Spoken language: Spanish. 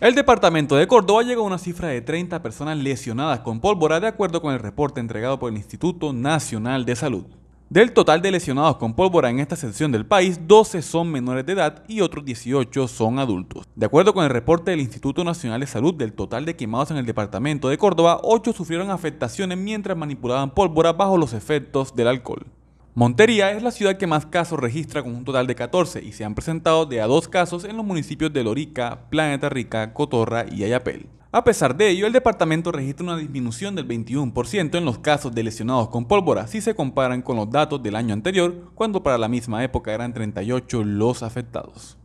El departamento de Córdoba llegó a una cifra de 30 personas lesionadas con pólvora de acuerdo con el reporte entregado por el Instituto Nacional de Salud. Del total de lesionados con pólvora en esta sección del país, 12 son menores de edad y otros 18 son adultos. De acuerdo con el reporte del Instituto Nacional de Salud, del total de quemados en el departamento de Córdoba, 8 sufrieron afectaciones mientras manipulaban pólvora bajo los efectos del alcohol. Montería es la ciudad que más casos registra con un total de 14 y se han presentado de a dos casos en los municipios de Lorica, Planeta Rica, Cotorra y Ayapel. A pesar de ello, el departamento registra una disminución del 21% en los casos de lesionados con pólvora si se comparan con los datos del año anterior, cuando para la misma época eran 38 los afectados.